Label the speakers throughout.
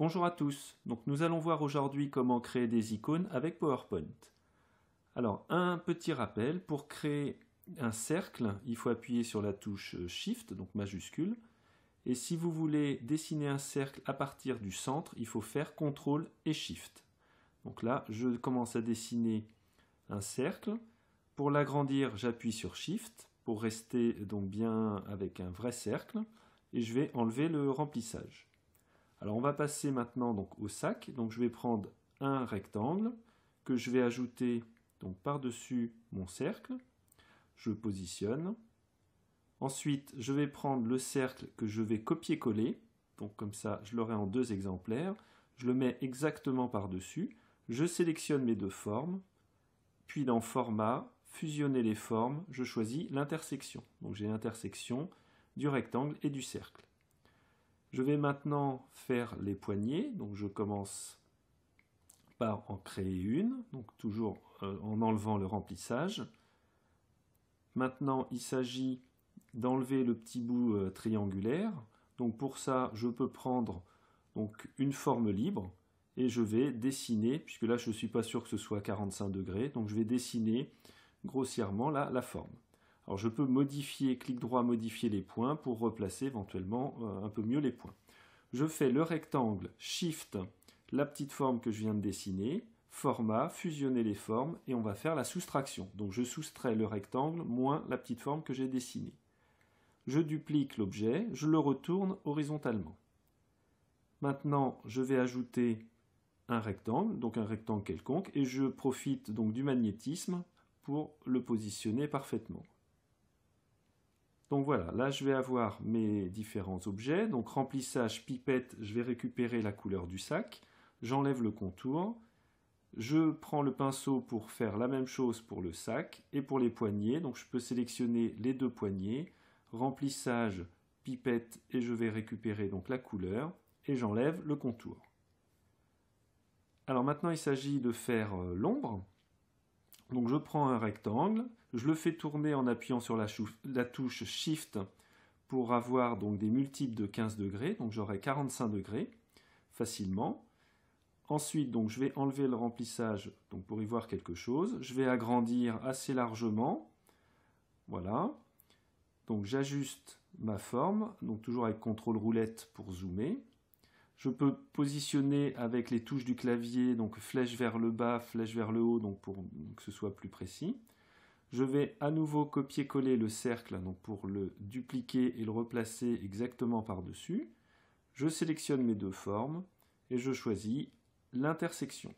Speaker 1: Bonjour à tous, donc nous allons voir aujourd'hui comment créer des icônes avec PowerPoint. Alors un petit rappel, pour créer un cercle, il faut appuyer sur la touche Shift, donc majuscule, et si vous voulez dessiner un cercle à partir du centre, il faut faire CTRL et Shift. Donc là, je commence à dessiner un cercle. Pour l'agrandir, j'appuie sur Shift pour rester donc bien avec un vrai cercle et je vais enlever le remplissage. Alors on va passer maintenant donc au sac. Donc je vais prendre un rectangle que je vais ajouter donc par-dessus mon cercle. Je positionne. Ensuite, je vais prendre le cercle que je vais copier-coller. Donc comme ça, je l'aurai en deux exemplaires. Je le mets exactement par-dessus. Je sélectionne mes deux formes. Puis dans Format, Fusionner les formes, je choisis l'intersection. Donc j'ai l'intersection du rectangle et du cercle. Je vais maintenant faire les poignées, donc je commence par en créer une, donc toujours euh, en enlevant le remplissage. Maintenant, il s'agit d'enlever le petit bout euh, triangulaire. Donc pour ça, je peux prendre donc, une forme libre et je vais dessiner, puisque là je ne suis pas sûr que ce soit 45 degrés, donc je vais dessiner grossièrement la forme. Alors je peux modifier, clic droit, modifier les points pour replacer éventuellement euh, un peu mieux les points. Je fais le rectangle, Shift, la petite forme que je viens de dessiner, format, fusionner les formes, et on va faire la soustraction. Donc je soustrais le rectangle moins la petite forme que j'ai dessinée. Je duplique l'objet, je le retourne horizontalement. Maintenant, je vais ajouter un rectangle, donc un rectangle quelconque, et je profite donc du magnétisme pour le positionner parfaitement. Donc voilà, là je vais avoir mes différents objets. Donc remplissage, pipette, je vais récupérer la couleur du sac. J'enlève le contour. Je prends le pinceau pour faire la même chose pour le sac et pour les poignées. Donc je peux sélectionner les deux poignées. Remplissage, pipette et je vais récupérer donc la couleur et j'enlève le contour. Alors maintenant il s'agit de faire euh, l'ombre. Donc je prends un rectangle, je le fais tourner en appuyant sur la, touche Shift pour avoir donc des multiples de 15 degrés, donc j'aurai 45 degrés facilement. Ensuite, donc, je vais enlever le remplissage donc, pour y voir quelque chose. Je vais agrandir assez largement. Voilà. Donc j'ajuste ma forme, donc toujours avec CTRL roulette pour zoomer. Je peux positionner avec les touches du clavier, donc flèche vers le bas, flèche vers le haut, donc pour que ce soit plus précis. Je vais à nouveau copier-coller le cercle pour le dupliquer et le replacer exactement par-dessus. Je sélectionne mes deux formes et je choisis l'intersection.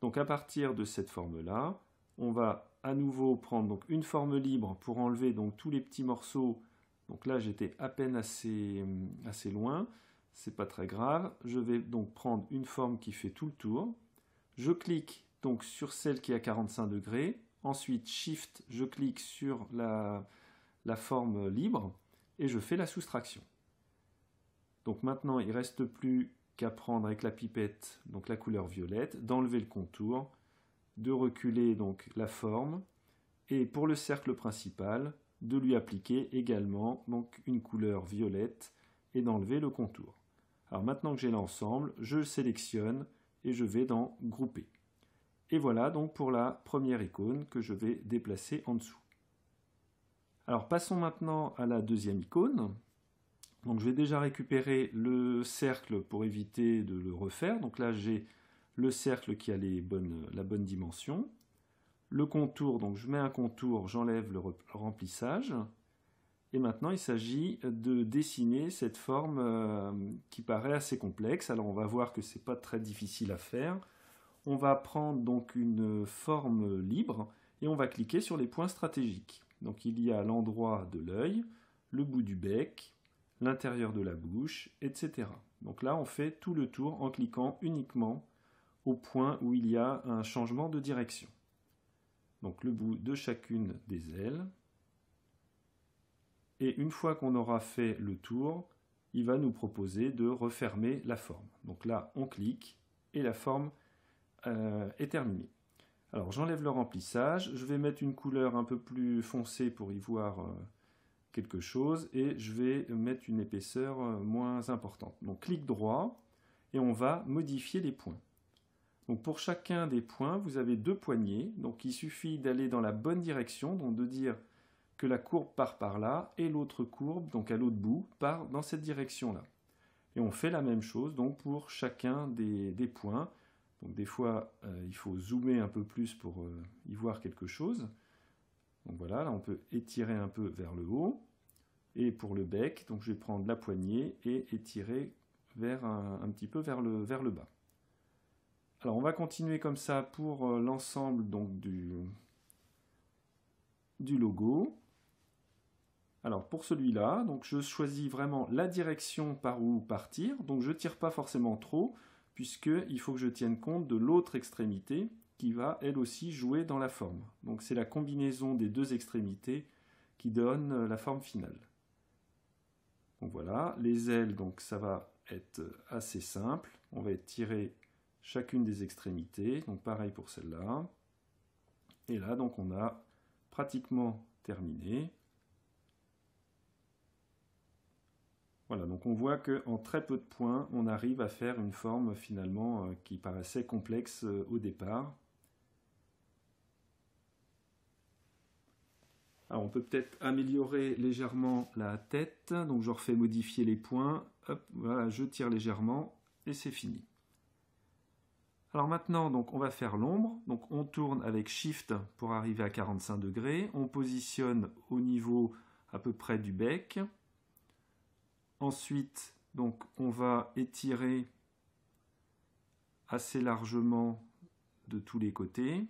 Speaker 1: Donc à partir de cette forme-là, on va à nouveau prendre donc une forme libre pour enlever donc tous les petits morceaux. Donc là, j'étais à peine assez loin c'est pas très grave. Je vais donc prendre une forme qui fait tout le tour. Je clique donc sur celle qui est à 45 degrés. Ensuite, Shift, je clique sur la, forme libre et je fais la soustraction. Donc maintenant, il ne reste plus qu'à prendre avec la pipette donc la couleur violette, d'enlever le contour, de reculer donc la forme et pour le cercle principal, de lui appliquer également donc une couleur violette et d'enlever le contour maintenant que j'ai l'ensemble, je sélectionne et je vais dans Grouper. Et voilà donc pour la première icône que je vais déplacer en dessous. Alors passons maintenant à la deuxième icône. Donc vais déjà récupérer le cercle pour éviter de le refaire. Donc là j'ai le cercle qui a la bonne dimension. Le contour, donc je mets un contour, j'enlève le remplissage. Et maintenant, il s'agit de dessiner cette forme euh, qui paraît assez complexe. Alors, on va voir que ce n'est pas très difficile à faire. On va prendre donc une forme libre et on va cliquer sur les points stratégiques. Donc, il y a l'endroit de l'œil, le bout du bec, l'intérieur de la bouche, etc. Donc là, on fait tout le tour en cliquant uniquement au point où il y a un changement de direction. Donc le bout de chacune des ailes, et une fois qu'on aura fait le tour, il va nous proposer de refermer la forme. Donc là, on clique et la forme euh, est terminée. Alors j'enlève le remplissage, je vais mettre une couleur un peu plus foncée pour y voir euh, quelque chose et je vais mettre une épaisseur euh, moins importante. Donc clic droit et on va modifier les points. Donc pour chacun des points, vous avez deux poignées, donc il suffit d'aller dans la bonne direction, donc de dire que la courbe part par là, et l'autre courbe, donc à l'autre bout, part dans cette direction-là. Et on fait la même chose donc pour chacun des, points. Donc des fois, euh, il faut zoomer un peu plus pour euh, y voir quelque chose. Donc voilà, là on peut étirer un peu vers le haut. Et pour le bec, donc je vais prendre la poignée et étirer vers un, petit peu vers le, vers le bas. Alors on va continuer comme ça pour euh, l'ensemble donc du logo. Alors pour celui-là, donc je choisis vraiment la direction par où partir, donc je ne tire pas forcément trop, puisqu'il faut que je tienne compte de l'autre extrémité qui va elle aussi jouer dans la forme. Donc c'est la combinaison des deux extrémités qui donne euh, la forme finale. Donc voilà, les ailes, donc ça va être euh, assez simple. On va tirer chacune des extrémités, donc pareil pour celle-là. Et là, donc on a pratiquement terminé. Voilà, donc on voit qu'en très peu de points, on arrive à faire une forme finalement euh, qui paraissait complexe euh, au départ. Alors on peut peut-être améliorer légèrement la tête, donc je refais modifier les points, hop, voilà, je tire légèrement et c'est fini. Alors maintenant, on va faire l'ombre. Donc on tourne avec Shift pour arriver à 45 degrés. On positionne au niveau à peu près du bec. Ensuite, donc, on va étirer assez largement de tous les côtés.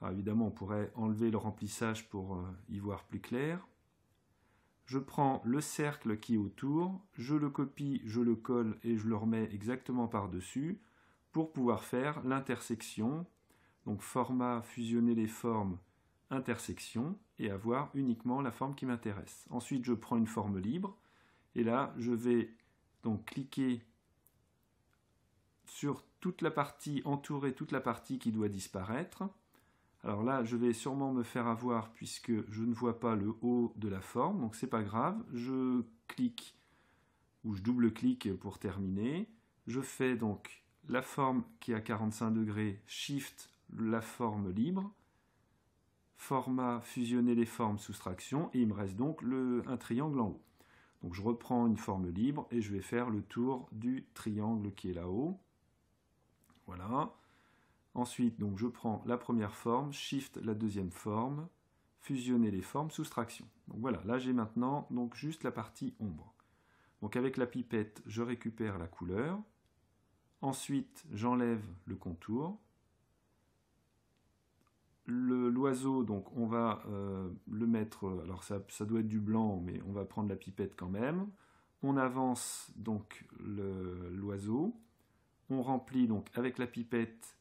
Speaker 1: Ah, évidemment, on pourrait enlever le remplissage pour euh, y voir plus clair. Je prends le cercle qui est autour, je le copie, je le colle et je le remets exactement par-dessus pour pouvoir faire l'intersection. Donc format, fusionner les formes, intersection avoir uniquement la forme qui m'intéresse. Ensuite, je prends une forme libre et là, je vais donc cliquer sur toute la partie, entourer toute la partie qui doit disparaître. Alors là, je vais sûrement me faire avoir puisque je ne vois pas le haut de la forme, donc c'est pas grave. Je clique ou je double-clique pour terminer. Je fais donc la forme qui est à 45 degrés, Shift, la forme libre format, fusionner les formes, soustraction, et il me reste donc le, un triangle en haut. Donc je reprends une forme libre et je vais faire le tour du triangle qui est là-haut. Voilà. Ensuite, donc je prends la première forme, shift la deuxième forme, fusionner les formes, soustraction. Donc voilà, là j'ai maintenant donc juste la partie ombre. Donc avec la pipette, je récupère la couleur. Ensuite, j'enlève le contour l'oiseau, donc on va euh, le mettre, alors ça, ça, doit être du blanc, mais on va prendre la pipette quand même. On avance donc l'oiseau, on remplit donc avec la pipette,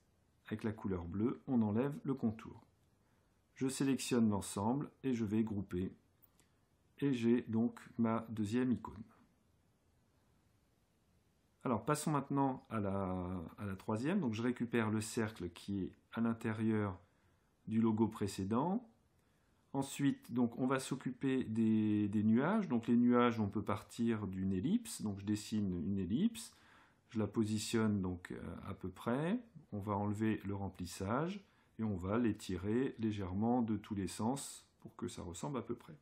Speaker 1: avec la couleur bleue, on enlève le contour. Je sélectionne l'ensemble et je vais grouper. Et j'ai donc ma deuxième icône. Alors passons maintenant à la, à la troisième. Donc je récupère le cercle qui est à l'intérieur du logo précédent. Ensuite, donc, on va s'occuper des, nuages. Donc les nuages, on peut partir d'une ellipse. Donc je dessine une ellipse. Je la positionne donc euh, à peu près. On va enlever le remplissage et on va l'étirer légèrement de tous les sens pour que ça ressemble à peu près.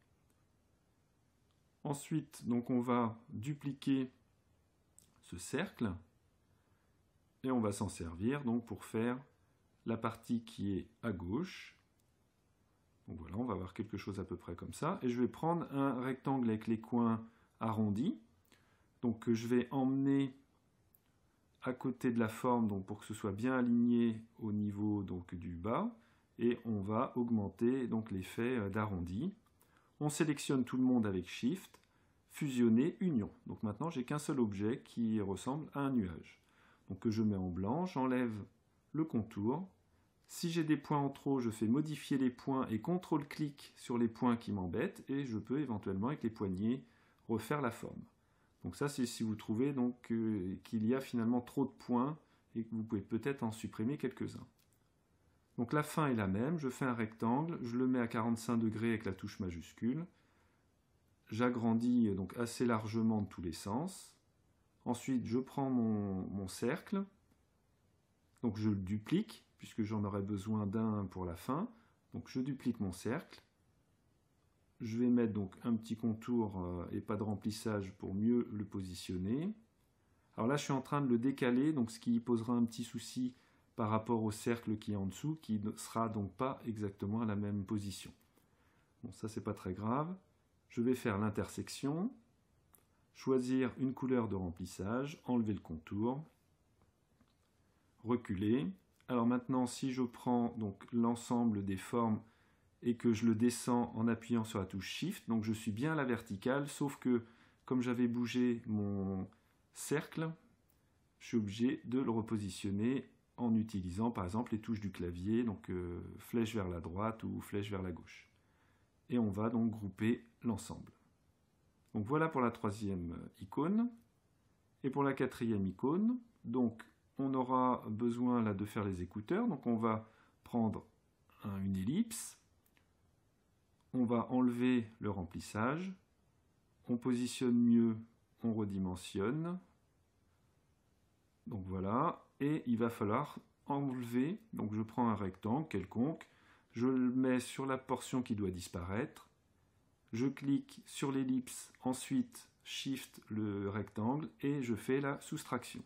Speaker 1: Ensuite, donc on va dupliquer ce cercle et on va s'en servir donc pour faire la partie qui est à gauche. Donc voilà, on va avoir quelque chose à peu près comme ça. Et je vais prendre un rectangle avec les coins arrondis. Donc euh, je vais emmener à côté de la forme donc pour que ce soit bien aligné au niveau donc, du bas. Et on va augmenter donc l'effet euh, d'arrondi. On sélectionne tout le monde avec Shift, fusionner, union. Donc maintenant j'ai qu'un seul objet qui ressemble à un nuage. Donc que je mets en blanc, j'enlève le contour, si j'ai des points en trop, je fais modifier les points et contrôle-clic sur les points qui m'embêtent et je peux éventuellement avec les poignées, refaire la forme. Donc ça c'est si vous trouvez donc qu'il y a finalement trop de points et que vous pouvez peut-être en supprimer quelques-uns. Donc la fin est la même, je fais un rectangle, je le mets à 45 degrés avec la touche majuscule, j'agrandis euh, donc assez largement de tous les sens, ensuite je prends mon, mon cercle, donc je le duplique, puisque j'en aurai besoin d'un pour la fin. Donc je duplique mon cercle. Je vais mettre donc un petit contour euh, et pas de remplissage pour mieux le positionner. Alors là, je suis en train de le décaler, donc ce qui posera un petit souci par rapport au cercle qui est en dessous, qui ne sera donc pas exactement à la même position. Bon, ça, c'est pas très grave. Je vais faire l'intersection, choisir une couleur de remplissage, enlever le contour, reculer, alors maintenant, si je prends donc l'ensemble des formes et que je le descends en appuyant sur la touche Shift, donc je suis bien à la verticale, sauf que comme j'avais bougé mon cercle, je suis obligé de le repositionner en utilisant par exemple les touches du clavier, donc euh, flèche vers la droite ou flèche vers la gauche. Et on va donc grouper l'ensemble. Donc voilà pour la troisième icône. Et pour la quatrième icône, donc on aura besoin là de faire les écouteurs. Donc on va prendre une ellipse, on va enlever le remplissage, on positionne mieux, on redimensionne. Donc voilà, et il va falloir enlever, donc je prends un rectangle quelconque, je le mets sur la portion qui doit disparaître, je clique sur l'ellipse, ensuite Shift le rectangle et je fais la soustraction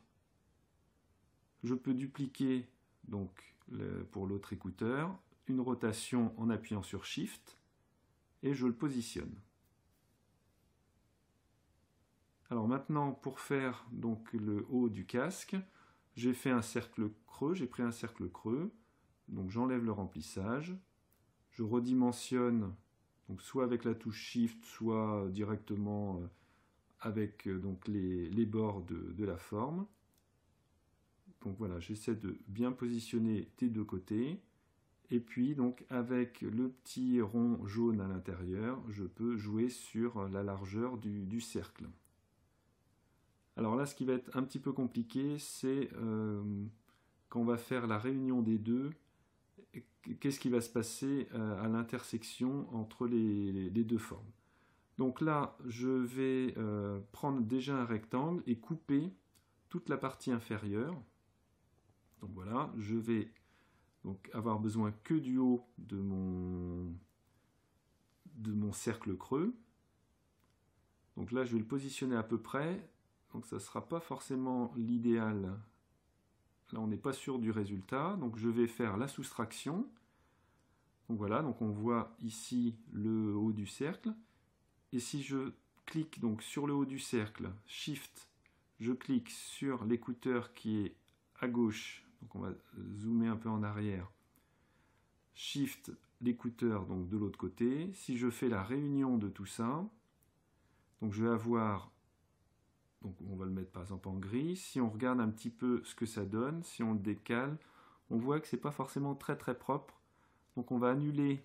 Speaker 1: je peux dupliquer donc pour l'autre écouteur une rotation en appuyant sur Shift et je le positionne. Alors maintenant, pour faire donc le haut du casque, j'ai fait un cercle creux, j'ai pris un cercle creux, donc j'enlève le remplissage, je redimensionne soit avec la touche Shift, soit directement euh, avec euh, donc les, bords de la forme. Donc voilà, j'essaie de bien positionner tes deux côtés. Et puis donc avec le petit rond jaune à l'intérieur, je peux jouer sur la largeur du, cercle. Alors là, ce qui va être un petit peu compliqué, c'est euh, quand on va faire la réunion des deux, qu'est-ce qui va se passer euh, à l'intersection entre les, deux formes. Donc là, je vais euh, prendre déjà un rectangle et couper toute la partie inférieure. Donc voilà, je vais donc avoir besoin que du haut de mon, de mon cercle creux. Donc là, je vais le positionner à peu près. Donc ça ne sera pas forcément l'idéal. Là, on n'est pas sûr du résultat. Donc je vais faire la soustraction. Donc voilà, donc on voit ici le haut du cercle. Et si je clique donc sur le haut du cercle, Shift, je clique sur l'écouteur qui est à gauche on va zoomer un peu en arrière. Shift l'écouteur donc de l'autre côté. Si je fais la réunion de tout ça, donc je vais avoir, donc on va le mettre par exemple en gris. Si on regarde un petit peu ce que ça donne, si on le décale, on voit que c'est pas forcément très très propre. Donc on va annuler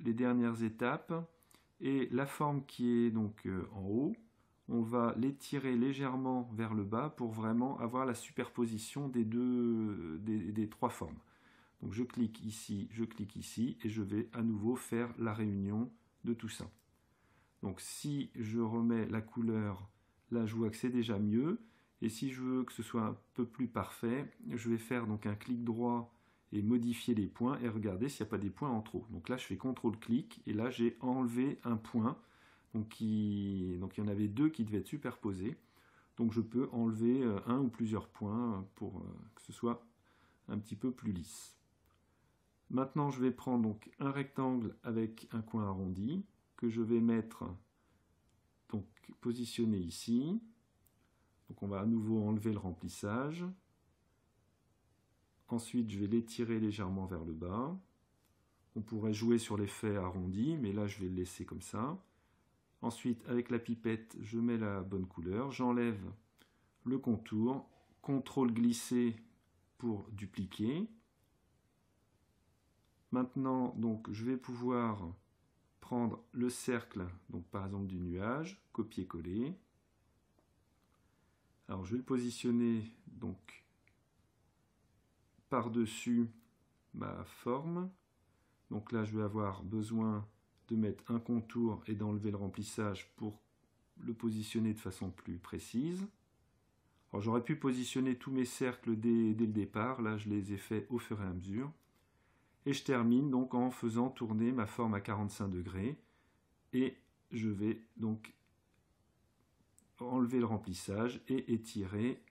Speaker 1: les dernières étapes et la forme qui est donc euh, en haut, on va l'étirer légèrement vers le bas pour vraiment avoir la superposition des, deux, des, trois formes. Donc je clique ici, je clique ici, et je vais à nouveau faire la réunion de tout ça. Donc si je remets la couleur, là je vois que c'est déjà mieux, et si je veux que ce soit un peu plus parfait, je vais faire donc un clic droit et modifier les points, et regarder s'il n'y a pas des points en trop. Donc là je fais CTRL-clic, et là j'ai enlevé un point, donc, qui, donc il y en avait deux qui devaient être superposés. Donc je peux enlever euh, un ou plusieurs points euh, pour euh, que ce soit un petit peu plus lisse. Maintenant, je vais prendre donc un rectangle avec un coin arrondi que je vais mettre donc positionné ici. Donc on va à nouveau enlever le remplissage. Ensuite, je vais l'étirer légèrement vers le bas. On pourrait jouer sur l'effet arrondi, mais là, je vais le laisser comme ça. Ensuite, avec la pipette, je mets la bonne couleur, j'enlève le contour, contrôle glisser pour dupliquer. Maintenant, donc, je vais pouvoir prendre le cercle, donc par exemple du nuage, copier-coller. Alors, je vais le positionner donc par-dessus ma forme. Donc là, je vais avoir besoin mettre un contour et d'enlever le remplissage pour le positionner de façon plus précise. j'aurais pu positionner tous mes cercles dès, le départ, là je les ai fait au fur et à mesure. Et je termine donc en faisant tourner ma forme à 45 degrés. Et je vais donc enlever le remplissage et étirer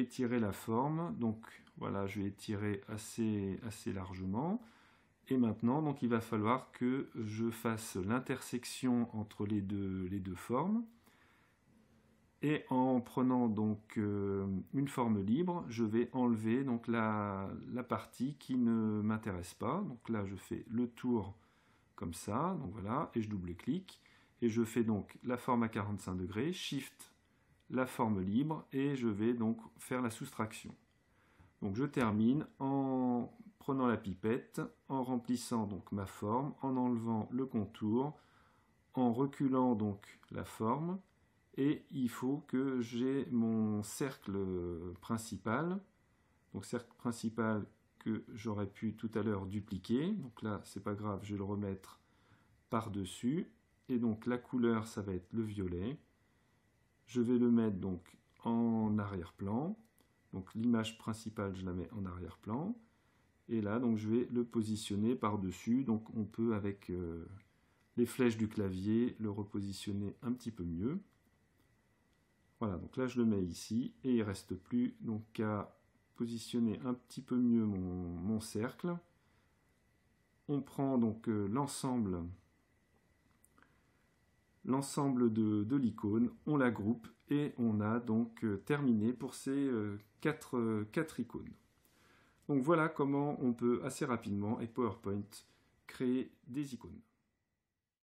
Speaker 1: étirer la forme. Donc voilà, je vais étirer assez, assez largement. Et maintenant, donc, il va falloir que je fasse l'intersection entre les deux, les deux formes. Et en prenant donc euh, une forme libre, je vais enlever donc la, la partie qui ne m'intéresse pas. Donc là, je fais le tour comme ça, donc voilà, et je double-clique. Et je fais donc la forme à 45 degrés, Shift la forme libre et je vais donc faire la soustraction. Donc je termine en prenant la pipette, en remplissant donc ma forme, en enlevant le contour, en reculant donc la forme et il faut que j'ai mon cercle principal, donc cercle principal que j'aurais pu tout à l'heure dupliquer, donc là c'est pas grave, je vais le remettre par-dessus, et donc la couleur ça va être le violet, je vais le mettre donc en arrière-plan. Donc l'image principale, je la mets en arrière-plan. Et là, donc je vais le positionner par-dessus. Donc on peut, avec euh, les flèches du clavier, le repositionner un petit peu mieux. Voilà, donc là je le mets ici et il ne reste plus donc qu'à positionner un petit peu mieux mon, cercle. On prend donc euh, l'ensemble l'ensemble de, l'icône, on la groupe et on a donc euh, terminé pour ces euh, quatre, euh, quatre icônes. Donc voilà comment on peut assez rapidement et PowerPoint créer des icônes.